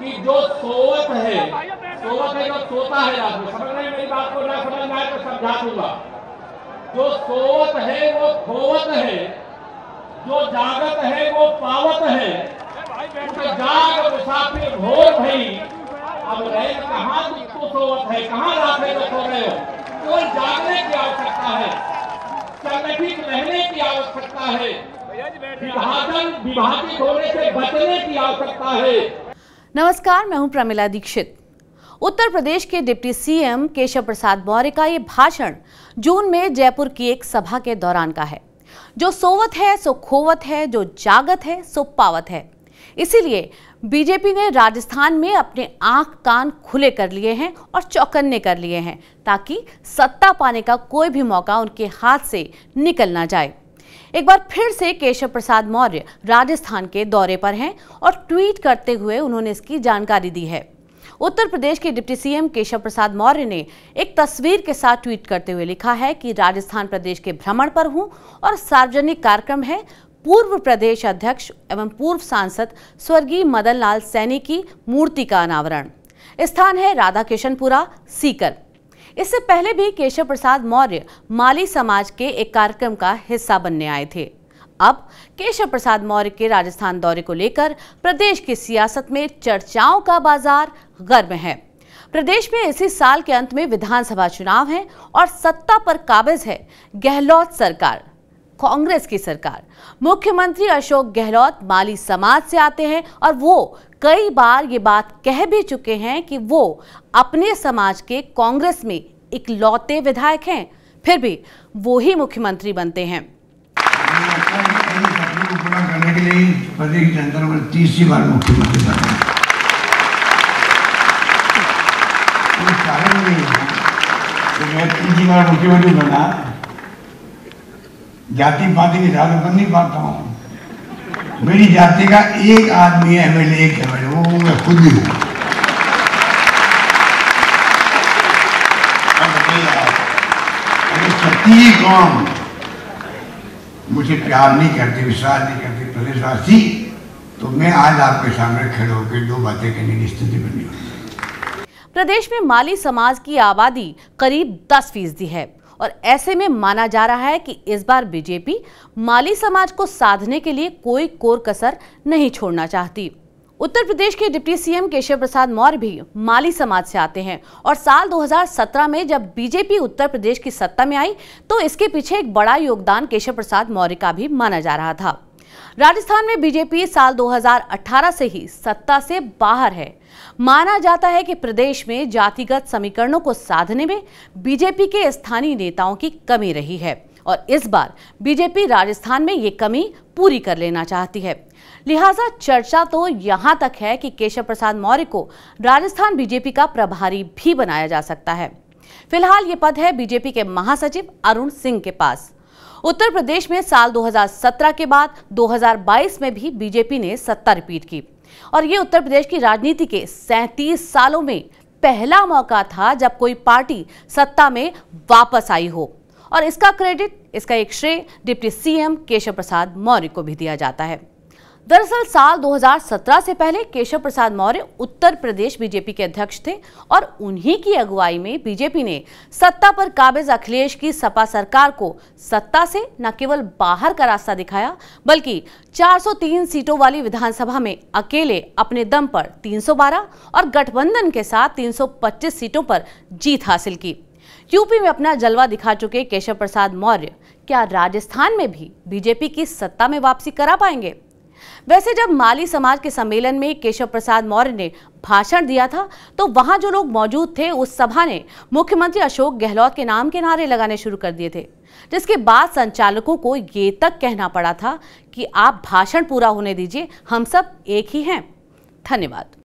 कि जो सोवत है सोवत है जो सोता है रात में समझ रहे मेरी बात को ना समझ में आए तो समझा दूंगा जो सोवत है वो खोवत है जो जागत है वो पावत है तो जाग मुसाफिर भोर भई अब रहे कहाँ तो सोवत है कहाँ रात है जो सो रहे हो केवल जागने की आवश्यकता है संगठित रहने की आवश्यकता है विभाजन विभाजित होने से बचने की आवश्यकता है नमस्कार मैं हूं प्रमिला दीक्षित उत्तर प्रदेश के डिप्टी सीएम केशव प्रसाद मौर्य का ये भाषण जून में जयपुर की एक सभा के दौरान का है जो सोवत है सो खोवत है जो जागत है सो पावत है इसीलिए बीजेपी ने राजस्थान में अपने आंख कान खुले कर लिए हैं और चौकन्ने कर लिए हैं ताकि सत्ता पाने का कोई भी मौका उनके हाथ से निकल ना जाए एक बार फिर से केशव प्रसाद मौर्य राजस्थान के दौरे पर हैं और ट्वीट करते हुए उन्होंने इसकी जानकारी दी है उत्तर प्रदेश के डिप्टी सीएम केशव प्रसाद मौर्य ने एक तस्वीर के साथ ट्वीट करते हुए लिखा है कि राजस्थान प्रदेश के भ्रमण पर हूं और सार्वजनिक कार्यक्रम है पूर्व प्रदेश अध्यक्ष एवं पूर्व सांसद स्वर्गीय मदन लाल सैनी की मूर्ति का अनावरण स्थान है राधा किशनपुरा सीकर इससे पहले भी केशव प्रसाद मौर्य माली समाज के एक कार्यक्रम का हिस्सा बनने आए थे अब केशव प्रसाद मौर्य के राजस्थान दौरे को लेकर प्रदेश की सियासत में चर्चाओं का बाजार गर्म है प्रदेश में इसी साल के अंत में विधानसभा चुनाव है और सत्ता पर काबिज है गहलोत सरकार कांग्रेस की सरकार मुख्यमंत्री अशोक गहलोत माली समाज से आते हैं और वो कई बार ये बात कह भी चुके हैं कि वो अपने समाज के कांग्रेस में इकलौते विधायक हैं फिर भी वो ही मुख्यमंत्री बनते हैं तीसरी बार मुख्यमंत्री मैं तीसरी बार मुख्यमंत्री बना जाति पाती की झालक बन नहीं पाता हूँ मेरी जाति का एक आदमी है एम एक एम वो मैं खुद ही हूँ कौन मुझे प्यार नहीं करती विश्वास नहीं करती प्रदेशवासी तो मैं आज आपके सामने खड़े होकर दो बातें करने की स्थिति बनी हुई प्रदेश में माली समाज की आबादी करीब दस फीसदी है और ऐसे में माना जा रहा है कि इस बार बीजेपी माली समाज को साधने के लिए कोई कोर कसर नहीं छोड़ना चाहती उत्तर प्रदेश के डिप्टी सीएम केशव प्रसाद मौर्य भी माली समाज से आते हैं और साल 2017 में जब बीजेपी उत्तर प्रदेश की सत्ता में आई तो इसके पीछे एक बड़ा योगदान केशव प्रसाद मौर्य का भी माना जा रहा था राजस्थान में बीजेपी साल 2018 से ही सत्ता से बाहर है माना जाता है कि प्रदेश में जातिगत समीकरणों को साधने में बीजेपी के स्थानीय नेताओं की कमी रही है और इस बार बीजेपी राजस्थान में ये कमी पूरी कर लेना चाहती है लिहाजा चर्चा तो यहाँ तक है कि केशव प्रसाद मौर्य को राजस्थान बीजेपी का प्रभारी भी बनाया जा सकता है फिलहाल ये पद है बीजेपी के महासचिव अरुण सिंह के पास उत्तर प्रदेश में साल 2017 के बाद 2022 में भी बीजेपी ने सत्ता रिपीट की और ये उत्तर प्रदेश की राजनीति के सैतीस सालों में पहला मौका था जब कोई पार्टी सत्ता में वापस आई हो और इसका क्रेडिट इसका एक श्रेय डिप्टी सीएम केशव प्रसाद मौर्य को भी दिया जाता है दरअसल साल 2017 से पहले केशव प्रसाद मौर्य उत्तर प्रदेश बीजेपी के अध्यक्ष थे और उन्हीं की अगुवाई में बीजेपी ने सत्ता पर काबिज अखिलेश की सपा सरकार को सत्ता से न केवल बाहर का रास्ता दिखाया बल्कि 403 सीटों वाली विधानसभा में अकेले अपने दम पर 312 और गठबंधन के साथ 325 सीटों पर जीत हासिल की यूपी में अपना जलवा दिखा चुके केशव प्रसाद मौर्य क्या राजस्थान में भी बीजेपी की सत्ता में वापसी करा पाएंगे वैसे जब माली समाज के सम्मेलन में केशव प्रसाद मौर्य ने भाषण दिया था तो वहां जो लोग मौजूद थे उस सभा ने मुख्यमंत्री अशोक गहलोत के नाम के नारे लगाने शुरू कर दिए थे जिसके बाद संचालकों को ये तक कहना पड़ा था कि आप भाषण पूरा होने दीजिए हम सब एक ही हैं धन्यवाद